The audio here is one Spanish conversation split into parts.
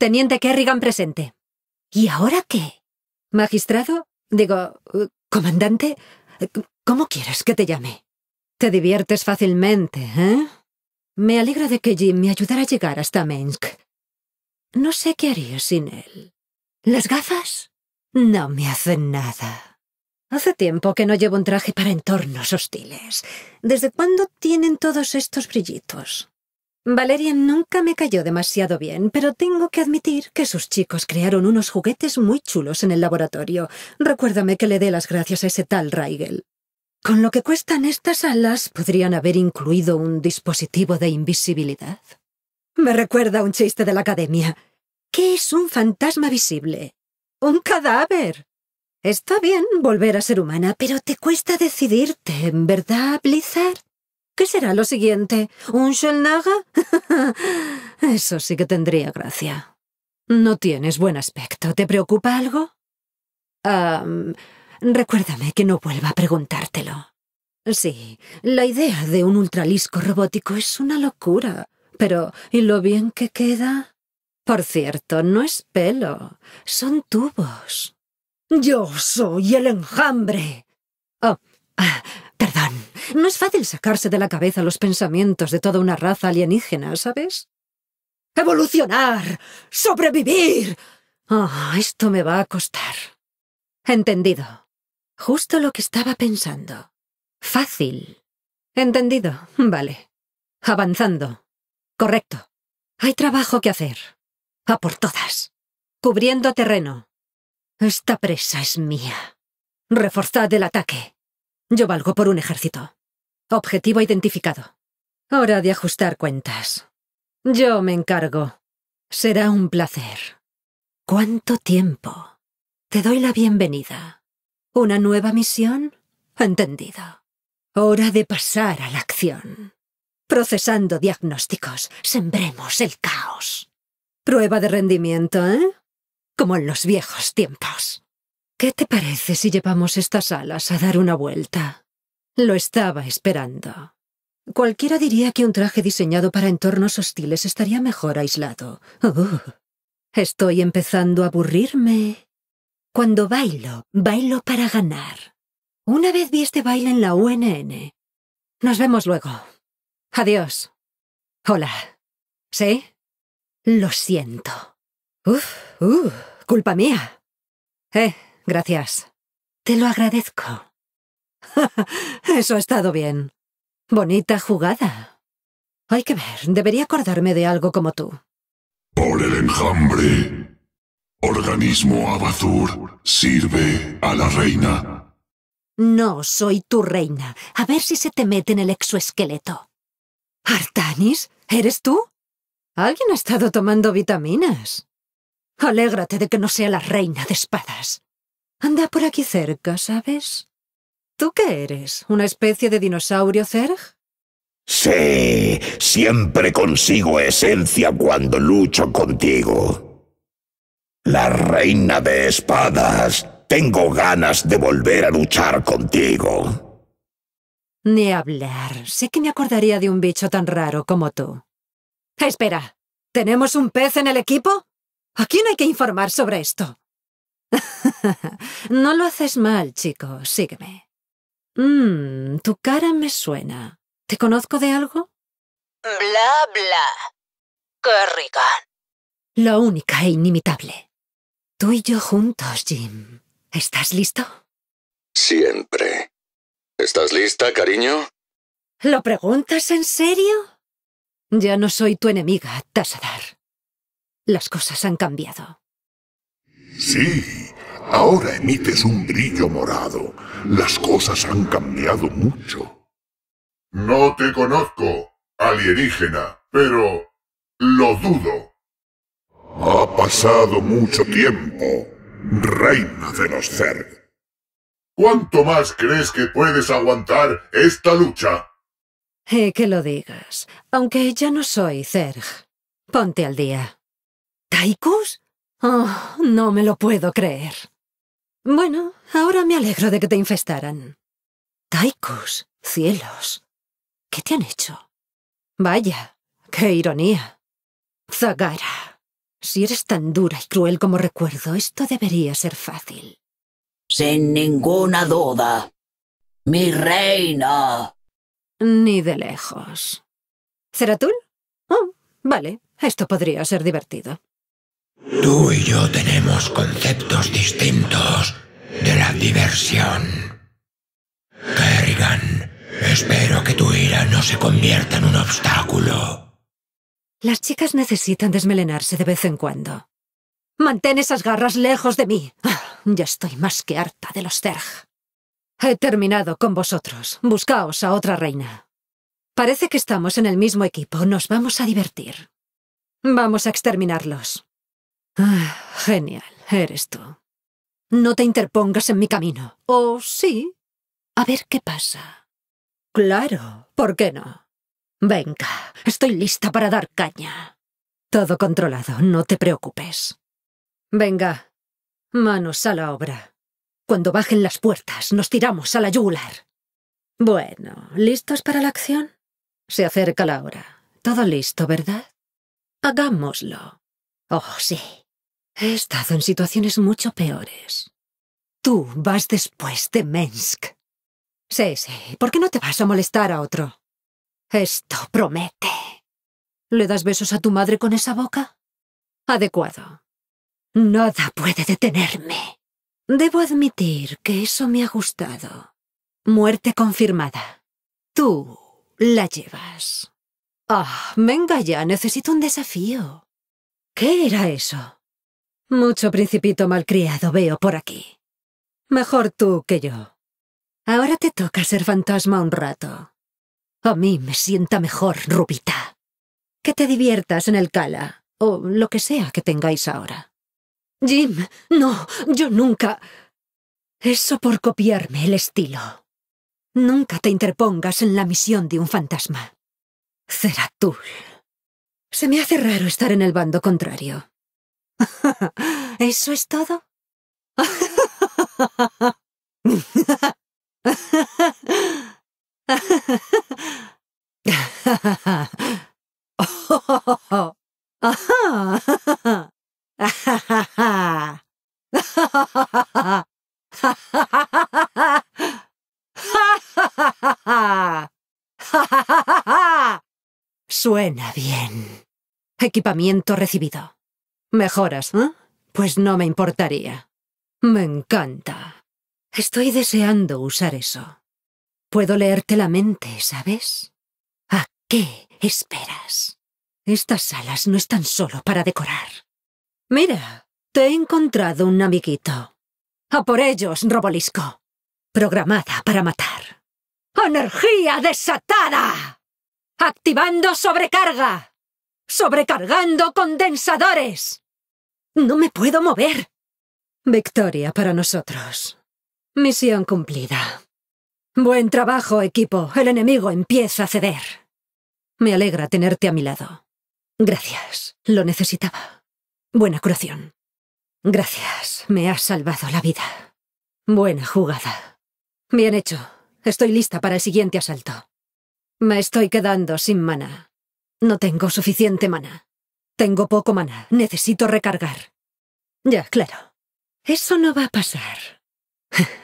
Teniente Kerrigan presente. ¿Y ahora qué? Magistrado, digo, eh, comandante, eh, ¿cómo quieres que te llame? Te diviertes fácilmente, ¿eh? Me alegra de que Jim me ayudara a llegar hasta Minsk. No sé qué haría sin él. ¿Las gafas? No me hacen nada. Hace tiempo que no llevo un traje para entornos hostiles. ¿Desde cuándo tienen todos estos brillitos? Valeria nunca me cayó demasiado bien, pero tengo que admitir que sus chicos crearon unos juguetes muy chulos en el laboratorio. Recuérdame que le dé las gracias a ese tal Raigel. Con lo que cuestan estas alas, podrían haber incluido un dispositivo de invisibilidad. Me recuerda a un chiste de la academia. ¿Qué es un fantasma visible? Un cadáver. Está bien volver a ser humana, pero te cuesta decidirte, ¿verdad, Blizzard? ¿Qué será lo siguiente? ¿Un Shelnaga? Eso sí que tendría gracia. No tienes buen aspecto. ¿Te preocupa algo? recuérdame que no vuelva a preguntártelo. Sí, la idea de un ultralisco robótico es una locura. Pero, ¿y lo bien que queda? Por cierto, no es pelo, son tubos. Yo soy el enjambre. Oh, ah, Perdón, no es fácil sacarse de la cabeza los pensamientos de toda una raza alienígena, ¿sabes? ¡Evolucionar! ¡Sobrevivir! Ah, esto me va a costar. Entendido. Justo lo que estaba pensando. Fácil. Entendido. Vale. Avanzando. Correcto. Hay trabajo que hacer. A por todas. Cubriendo terreno. Esta presa es mía. Reforzad el ataque. Yo valgo por un ejército. Objetivo identificado. Hora de ajustar cuentas. Yo me encargo. Será un placer. ¿Cuánto tiempo? Te doy la bienvenida. ¿Una nueva misión? Entendido. Hora de pasar a la acción. Procesando diagnósticos, sembremos el caos. Prueba de rendimiento, ¿eh? Como en los viejos tiempos. ¿Qué te parece si llevamos estas alas a dar una vuelta? Lo estaba esperando. Cualquiera diría que un traje diseñado para entornos hostiles estaría mejor aislado. Uh, estoy empezando a aburrirme. Cuando bailo, bailo para ganar. Una vez vi este baile en la UNN. Nos vemos luego. Adiós. Hola. ¿Sí? Lo siento. Uf, uh, culpa mía. Eh, Gracias. Te lo agradezco. Eso ha estado bien. Bonita jugada. Hay que ver, debería acordarme de algo como tú. Por el enjambre. Organismo Abazur sirve a la reina. No soy tu reina. A ver si se te mete en el exoesqueleto. ¿Artanis? ¿Eres tú? Alguien ha estado tomando vitaminas. Alégrate de que no sea la reina de espadas. Anda por aquí cerca, ¿sabes? ¿Tú qué eres? ¿Una especie de dinosaurio, Zerg? Sí, siempre consigo esencia cuando lucho contigo. La reina de espadas, tengo ganas de volver a luchar contigo. Ni hablar. Sé que me acordaría de un bicho tan raro como tú. Espera, ¿tenemos un pez en el equipo? ¿A quién hay que informar sobre esto? no lo haces mal, chico. Sígueme. Mmm, tu cara me suena. ¿Te conozco de algo? Bla, bla. Kerrigan. La única e inimitable. Tú y yo juntos, Jim. ¿Estás listo? Siempre. ¿Estás lista, cariño? ¿Lo preguntas en serio? Ya no soy tu enemiga, Tassadar. Las cosas han cambiado. Sí, ahora emites un brillo morado. Las cosas han cambiado mucho. No te conozco, alienígena, pero lo dudo. Ha pasado mucho tiempo, reina de los Zerg. ¿Cuánto más crees que puedes aguantar esta lucha? Eh, que lo digas, aunque ya no soy Zerg. Ponte al día. ¿Taikus? Oh, no me lo puedo creer. Bueno, ahora me alegro de que te infestaran. Taikus, cielos. ¿Qué te han hecho? Vaya, qué ironía. Zagara, si eres tan dura y cruel como recuerdo, esto debería ser fácil. Sin ninguna duda. Mi reina. Ni de lejos. ¿Ceratul? Oh, vale, esto podría ser divertido. Tú y yo tenemos conceptos distintos de la diversión. Kerrigan, espero que tu ira no se convierta en un obstáculo. Las chicas necesitan desmelenarse de vez en cuando. Mantén esas garras lejos de mí. Ah, ya estoy más que harta de los Zerg. He terminado con vosotros. Buscaos a otra reina. Parece que estamos en el mismo equipo. Nos vamos a divertir. Vamos a exterminarlos. Ah, genial, eres tú. No te interpongas en mi camino. oh, sí? A ver qué pasa. Claro, ¿por qué no? Venga, estoy lista para dar caña. Todo controlado, no te preocupes. Venga, manos a la obra. Cuando bajen las puertas, nos tiramos a la yugular. Bueno, ¿listos para la acción? Se acerca la hora. Todo listo, ¿verdad? Hagámoslo. Oh, sí. He estado en situaciones mucho peores. Tú vas después de Mensk. Sí, sí, ¿por qué no te vas a molestar a otro? Esto promete. ¿Le das besos a tu madre con esa boca? Adecuado. Nada puede detenerme. Debo admitir que eso me ha gustado. Muerte confirmada. Tú la llevas. Ah, venga ya, necesito un desafío. ¿Qué era eso? Mucho principito malcriado veo por aquí. Mejor tú que yo. Ahora te toca ser fantasma un rato. A mí me sienta mejor, Rubita. Que te diviertas en el cala, o lo que sea que tengáis ahora. Jim, no, yo nunca... Eso por copiarme el estilo. Nunca te interpongas en la misión de un fantasma. tú. Se me hace raro estar en el bando contrario. ¿Eso es todo? Suena bien. Equipamiento recibido. ¿Mejoras, ¿eh? Pues no me importaría. Me encanta. Estoy deseando usar eso. Puedo leerte la mente, ¿sabes? ¿A qué esperas? Estas salas no están solo para decorar. Mira, te he encontrado un amiguito. A por ellos, Robolisco. Programada para matar. ¡Energía desatada! ¡Activando sobrecarga! ¡Sobrecargando condensadores! No me puedo mover. Victoria para nosotros. Misión cumplida. Buen trabajo, equipo. El enemigo empieza a ceder. Me alegra tenerte a mi lado. Gracias. Lo necesitaba. Buena curación. Gracias. Me has salvado la vida. Buena jugada. Bien hecho. Estoy lista para el siguiente asalto. Me estoy quedando sin mana. No tengo suficiente mana. Tengo poco mana. Necesito recargar. Ya, claro. Eso no va a pasar.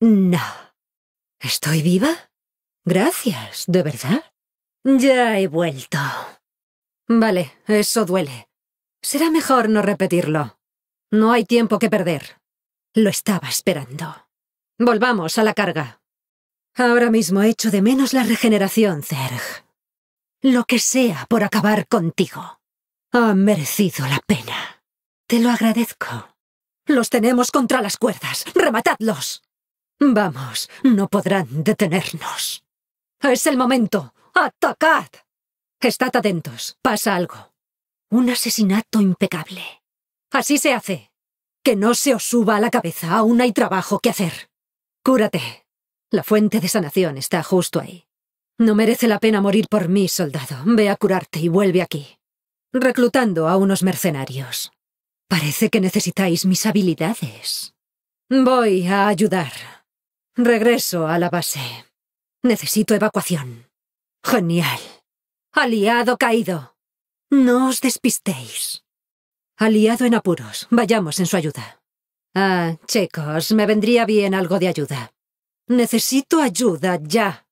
no. ¿Estoy viva? Gracias, ¿de verdad? Ya he vuelto. Vale, eso duele. Será mejor no repetirlo. No hay tiempo que perder. Lo estaba esperando. Volvamos a la carga. Ahora mismo echo de menos la regeneración, Zerg lo que sea por acabar contigo. Ha merecido la pena. Te lo agradezco. Los tenemos contra las cuerdas. ¡Rematadlos! Vamos, no podrán detenernos. Es el momento. ¡Atacad! Estad atentos. Pasa algo. Un asesinato impecable. Así se hace. Que no se os suba a la cabeza. Aún hay trabajo que hacer. Cúrate. La fuente de sanación está justo ahí. No merece la pena morir por mí, soldado. Ve a curarte y vuelve aquí. Reclutando a unos mercenarios. Parece que necesitáis mis habilidades. Voy a ayudar. Regreso a la base. Necesito evacuación. Genial. Aliado caído. No os despistéis. Aliado en apuros. Vayamos en su ayuda. Ah, chicos, me vendría bien algo de ayuda. Necesito ayuda ya.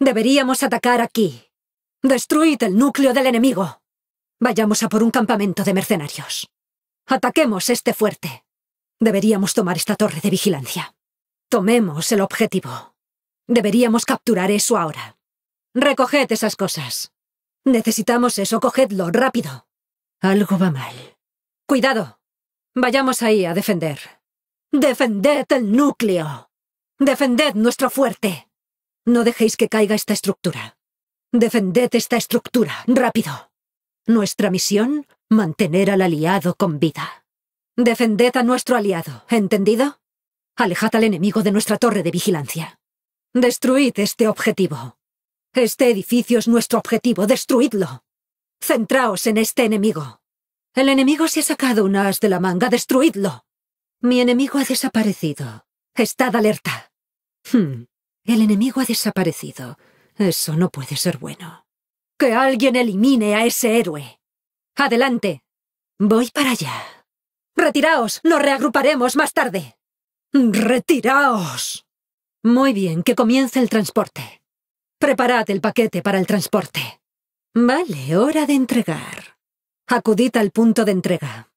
Deberíamos atacar aquí. Destruid el núcleo del enemigo. Vayamos a por un campamento de mercenarios. Ataquemos este fuerte. Deberíamos tomar esta torre de vigilancia. Tomemos el objetivo. Deberíamos capturar eso ahora. Recoged esas cosas. Necesitamos eso, cogedlo, rápido. Algo va mal. Cuidado. Vayamos ahí a defender. Defended el núcleo. Defended nuestro fuerte. No dejéis que caiga esta estructura. Defended esta estructura, rápido. Nuestra misión, mantener al aliado con vida. Defended a nuestro aliado, ¿entendido? Alejad al enemigo de nuestra torre de vigilancia. Destruid este objetivo. Este edificio es nuestro objetivo, destruidlo. Centraos en este enemigo. El enemigo se ha sacado un as de la manga, destruidlo. Mi enemigo ha desaparecido. Estad alerta. Hmm. El enemigo ha desaparecido. Eso no puede ser bueno. ¡Que alguien elimine a ese héroe! ¡Adelante! Voy para allá. ¡Retiraos! ¡Nos reagruparemos más tarde! ¡Retiraos! Muy bien, que comience el transporte. Preparad el paquete para el transporte. Vale, hora de entregar. Acudid al punto de entrega.